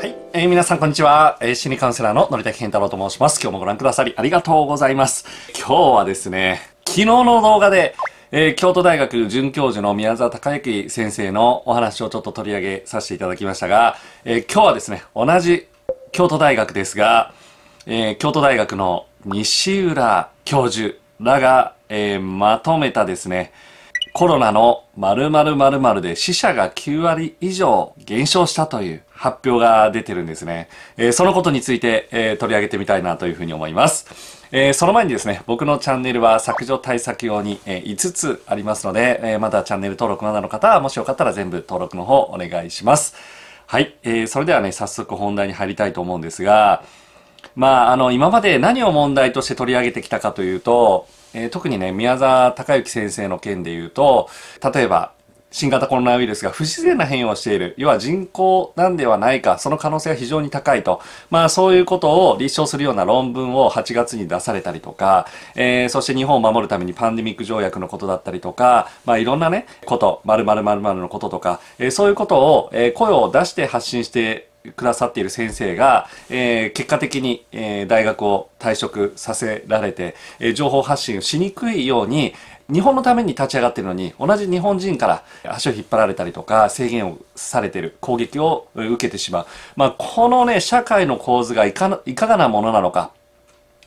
はい、えー、皆さんこんにちは、えー、心理カウンセラーの乗り健太郎と申します今日もご覧くださりありがとうございます今日はですね昨日の動画でえー、京都大学准教授の宮沢隆之先生のお話をちょっと取り上げさせていただきましたが、え今日はですね同じ京都大学ですが、え京都大学の西浦教授らが、えまとめたですねコロナの〇〇〇〇で死者が9割以上減少したという発表が出てるんですね。えー、そのことについて、えー、取り上げてみたいなというふうに思います。えー、その前にですね、僕のチャンネルは削除対策用に、えー、5つありますので、えー、まだチャンネル登録まだの方は、もしよかったら全部登録の方お願いします。はい、えー、それではね、早速本題に入りたいと思うんですが、まあ、あの、今まで何を問題として取り上げてきたかというと、えー、特にね、宮沢隆之先生の件で言うと、例えば、新型コロナウイルスが不自然な変異をしている、要は人口なんではないか、その可能性が非常に高いと、まあそういうことを立証するような論文を8月に出されたりとか、えー、そして日本を守るためにパンデミック条約のことだったりとか、まあいろんなね、こと、〇〇〇のこととか、えー、そういうことを、えー、声を出して発信してくださっている先生が、えー、結果的に、えー、大学を退職させられて、えー、情報発信をしにくいように、日本のために立ち上がってるのに、同じ日本人から足を引っ張られたりとか、制限をされてる、攻撃を受けてしまう。まあ、このね、社会の構図がいかいかがなものなのか。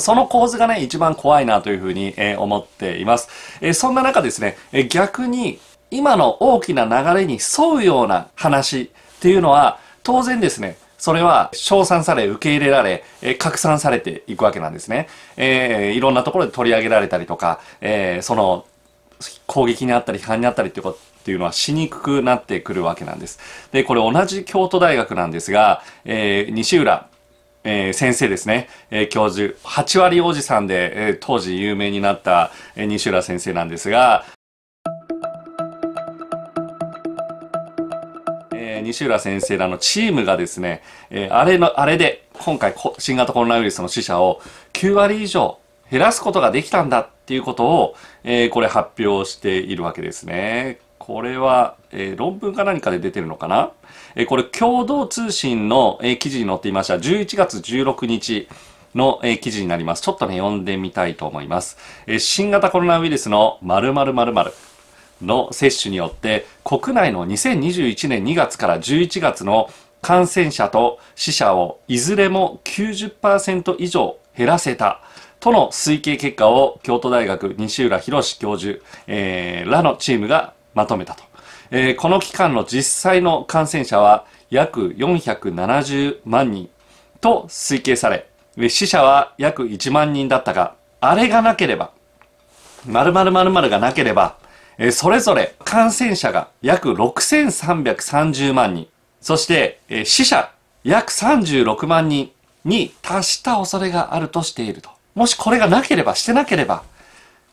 その構図がね、一番怖いなというふうに、えー、思っています。えー、そんな中ですね、えー、逆に今の大きな流れに沿うような話っていうのは、当然ですね、それは称賛され、受け入れられ、え拡散されていくわけなんですね。えー、いろんなところで取り上げられたりとか、えー、その攻撃にあったり批判にあったりっていうことっていうのはしにくくなってくるわけなんです。で、これ同じ京都大学なんですが、えー、西浦えー、先生ですね、えー、教授、8割おじさんで、えー、当時有名になった、え西浦先生なんですが、西浦先生らのチームがですね、えあれの、あれで、今回、新型コロナウイルスの死者を9割以上減らすことができたんだっていうことを、えこれ発表しているわけですね。これは、え論文か何かで出てるのかな、えこれ、共同通信の、え記事に載っていました。11月16日。の、え記事になります。ちょっとね、読んでみたいと思います。え新型コロナウイルスの〇〇〇〇の接種によって国内の2021年2月から11月の感染者と死者をいずれも90%以上減らせたとの推計結果を京都大学西浦博教授、えー、らのチームがまとめたと、えー、この期間の実際の感染者は約470万人と推計され死者は約1万人だったがあれがなければ〇〇〇〇がなければえそれぞれ感染者が約6330万人、そして、え死者約36万人に達した恐れがあるとしていると。もしこれがなければ、してなければ、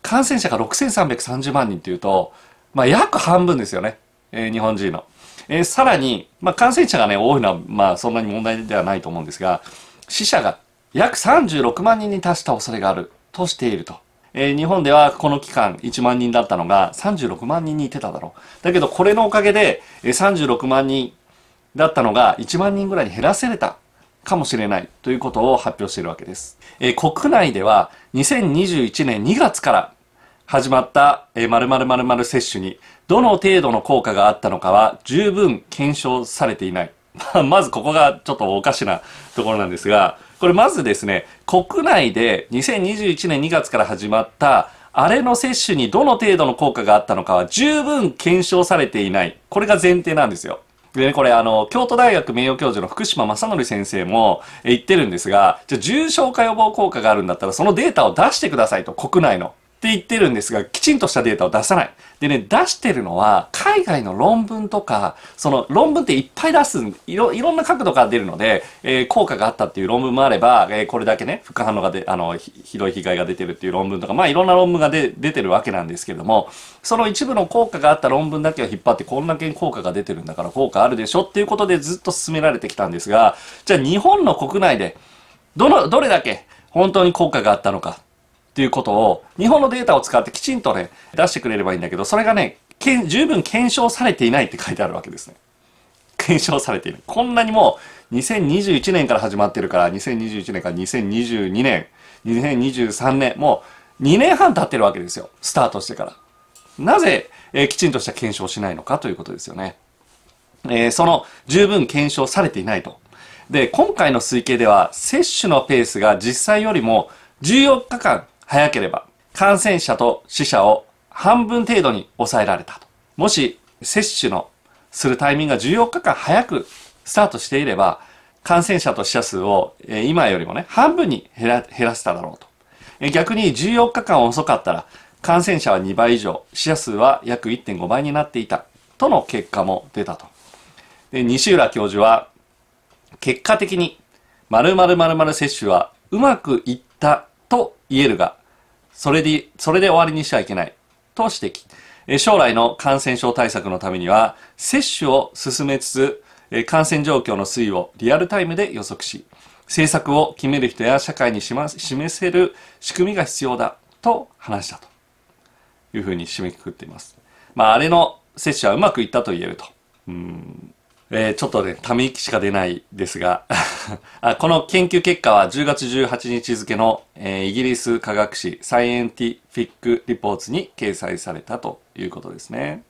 感染者が6330万人というと、まあ、約半分ですよね。えー、日本人の。えー、さらに、まあ、感染者がね、多いのは、まあ、そんなに問題ではないと思うんですが、死者が約36万人に達した恐れがあるとしていると。えー、日本ではこの期間1万人だったのが36万人にいてただろう。だけどこれのおかげで36万人だったのが1万人ぐらいに減らせれたかもしれないということを発表しているわけです。えー、国内では2021年2月から始まった〇〇〇〇接種にどの程度の効果があったのかは十分検証されていない。まあ、まずここがちょっとおかしなところなんですが、これまずですね、国内で2021年2月から始まったあれの接種にどの程度の効果があったのかは十分検証されていない。これが前提なんですよ。でね、これあの、京都大学名誉教授の福島正則先生も言ってるんですが、じゃ重症化予防効果があるんだったらそのデータを出してくださいと、国内の。って言ってるんですが、きちんとしたデータを出さない。でね、出してるのは、海外の論文とか、その論文っていっぱい出す、いろ、いろんな角度から出るので、えー、効果があったっていう論文もあれば、えー、これだけね、副反応がで、あのひ、ひどい被害が出てるっていう論文とか、まあいろんな論文が出、出てるわけなんですけれども、その一部の効果があった論文だけを引っ張って、こんだけ効果が出てるんだから効果あるでしょっていうことでずっと進められてきたんですが、じゃあ日本の国内で、どの、どれだけ本当に効果があったのか。っていうことを、日本のデータを使ってきちんとね、出してくれればいいんだけど、それがね、十分検証されていないって書いてあるわけですね。検証されている。こんなにもう2021年から始まってるから、2021年から2022年、2023年、もう2年半経ってるわけですよ。スタートしてから。なぜ、えー、きちんとした検証しないのかということですよね。えー、その十分検証されていないと。で、今回の推計では、接種のペースが実際よりも14日間早ければ感染者と死者を半分程度に抑えられたと。もし接種のするタイミングが14日間早くスタートしていれば、感染者と死者数を今よりもね、半分に減ら減らせただろうと。逆に14日間遅かったら、感染者は2倍以上、死者数は約1.5倍になっていたとの結果も出たと。で西浦教授は、結果的に〇〇〇〇接種はうまくいったと言えるが、それで、それで終わりにしちゃいけない。と指摘。将来の感染症対策のためには、接種を進めつつ、感染状況の推移をリアルタイムで予測し、政策を決める人や社会に示せる仕組みが必要だと話したというふうに締めくくっています。まあ、あれの接種はうまくいったと言えると。うんえー、ちょっとね、ため息しか出ないですが あ、この研究結果は10月18日付の、えー、イギリス科学誌サイエンティフィック・リポーツに掲載されたということですね。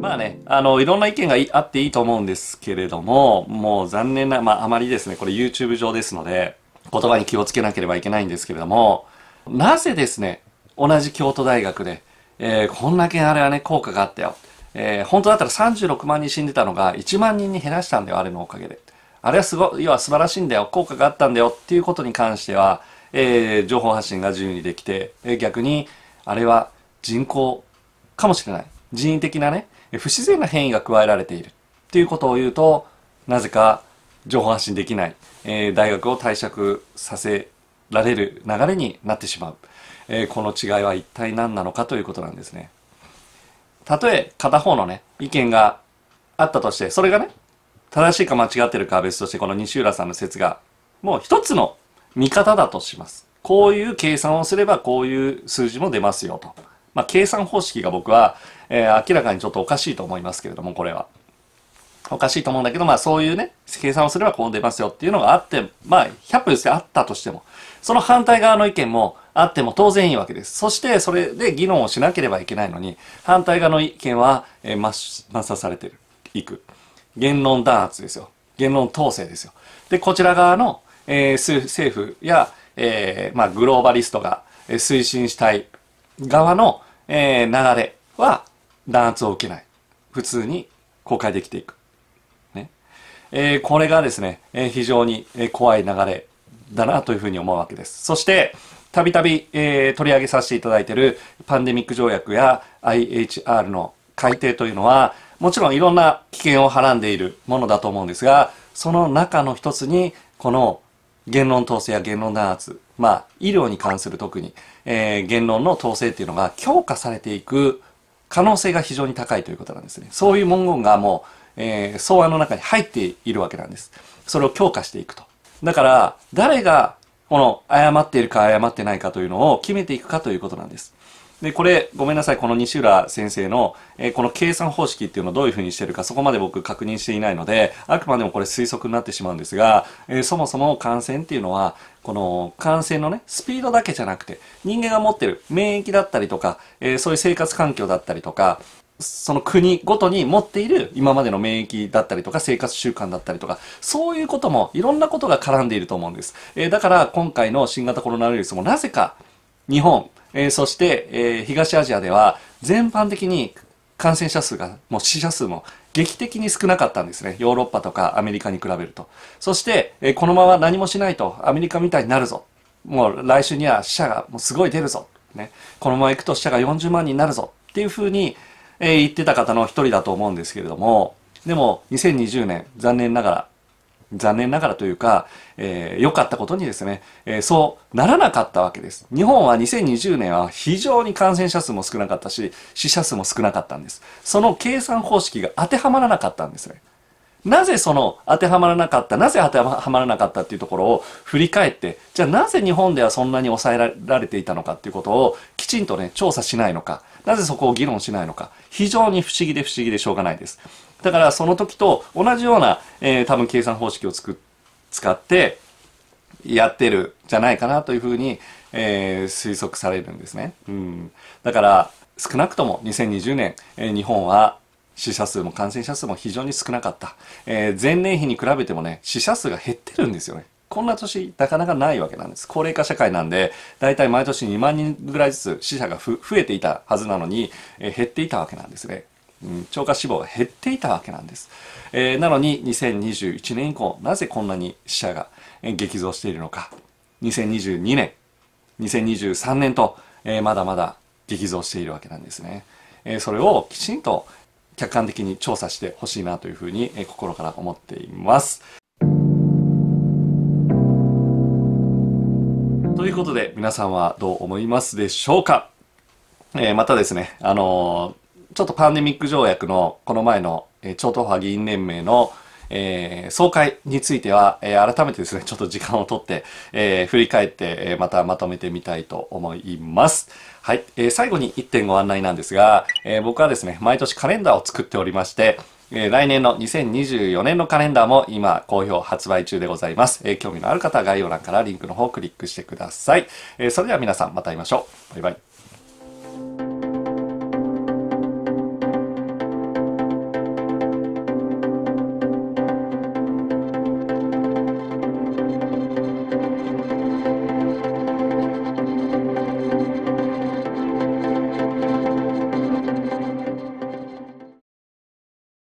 まあね、あの、いろんな意見があっていいと思うんですけれども、もう残念な、まああまりですね、これ YouTube 上ですので、言葉に気をつけなければいけないんですけれども、なぜですね、同じ京都大学で、えー、こんだけあれはね、効果があったよ。えー、本当だったら36万人死んでたのが1万人に減らしたんだよ、あれのおかげで。あれはすごい、要は素晴らしいんだよ、効果があったんだよっていうことに関しては、えー、情報発信が自由にできて、え逆に、あれは人口かもしれない。人為的なね、不自然な変異が加えられているっていうことを言うと、なぜか情報発信できない、えー、大学を退職させられる流れになってしまう。えー、この違いは一体何なのかということなんですね。たとえ片方のね、意見があったとして、それがね、正しいか間違ってるかは別として、この西浦さんの説が、もう一つの見方だとします。こういう計算をすれば、こういう数字も出ますよと。まあ、計算方式が僕は、えー、明らかにちょっとおかしいと思いますけれども、これは。おかしいと思うんだけど、まあそういうね、計算をすればこう出ますよっていうのがあって、まあ100分ですあったとしても、その反対側の意見も、あっても当然いいわけです。そしてそれで議論をしなければいけないのに、反対側の意見は、えー、抹殺されてる。いく。言論弾圧ですよ。言論統制ですよ。で、こちら側の、えー、政府や、えー、まあ、グローバリストが推進したい側の、えー、流れは弾圧を受けない。普通に公開できていく。ね。えー、これがですね、えー、非常に怖い流れだなというふうに思うわけです。そして、たびたび取り上げさせていただいているパンデミック条約や IHR の改定というのは、もちろんいろんな危険をはらんでいるものだと思うんですが、その中の一つに、この言論統制や言論弾圧、まあ、医療に関する特に、えー、言論の統制っていうのが強化されていく可能性が非常に高いということなんですね。そういう文言がもう、えー、草案の中に入っているわけなんです。それを強化していくと。だから、誰がこの誤っているか誤ってないかというのを決めていくかということなんです。で、これ、ごめんなさい、この西浦先生の、えー、この計算方式っていうのをどういうふうにしてるか、そこまで僕確認していないので、あくまでもこれ推測になってしまうんですが、えー、そもそも感染っていうのは、この感染のね、スピードだけじゃなくて、人間が持ってる免疫だったりとか、えー、そういう生活環境だったりとか、その国ごとに持っている今までの免疫だったりとか生活習慣だったりとか、そういうこともいろんなことが絡んでいると思うんです。えー、だから今回の新型コロナウイルスもなぜか日本、えー、そして、えー、東アジアでは全般的に感染者数が、もう死者数も劇的に少なかったんですね。ヨーロッパとかアメリカに比べると。そして、えこのまま何もしないとアメリカみたいになるぞ。もう来週には死者がもうすごい出るぞ。ね、このまま行くと死者が40万人になるぞ。っていうふうに、え言ってた方の一人だと思うんですけれども、でも2020年、残念ながら、残念ながらというか、えー、良かったことにですね、えー、そうならなかったわけです。日本は2020年は非常に感染者数も少なかったし、死者数も少なかったんです。その計算方式が当てはまらなかったんですね。なぜその当てはまらなかった、なぜ当てはまらなかったっていうところを振り返って、じゃあなぜ日本ではそんなに抑えられていたのかっていうことをきちんとね、調査しないのか、なぜそこを議論しないのか、非常に不思議で不思議でしょうがないです。だからその時と同じような、えー、多分計算方式を使って、やってるじゃないかなというふうに、えー、推測されるんですね。うん、だから少なくとも2020年、えー、日本は死者数も感染者数も非常に少なかった、えー、前年比に比べてもね死者数が減ってるんですよねこんな年なかなかないわけなんです高齢化社会なんでだいたい毎年2万人ぐらいずつ死者が増えていたはずなのに、えー、減っていたわけなんですね、うん、超過死亡が減っていたわけなんです、えー、なのに2021年以降なぜこんなに死者が激増しているのか2022年2023年と、えまだまだ激増しているわけなんですね、えそれをきちんと客観的に調査してほしいなというふうに、え心から思っています。ということで皆さんはどう思いますでしょうか、えー、またですね、あのー、ちょっとパンデミック条約のこの前の、え超党派議員連盟のえー、総会については、えー、改めてですね、ちょっと時間をとって、えー、振り返って、えまたまとめてみたいと思います。はい、え最後に1点ご案内なんですが、え僕はですね、毎年カレンダーを作っておりまして、え来年の2024年のカレンダーも今好評発売中でございます、え興味のある方は概要欄からリンクの方をクリックしてください、えそれでは皆さんまた会いましょう。バイバイ。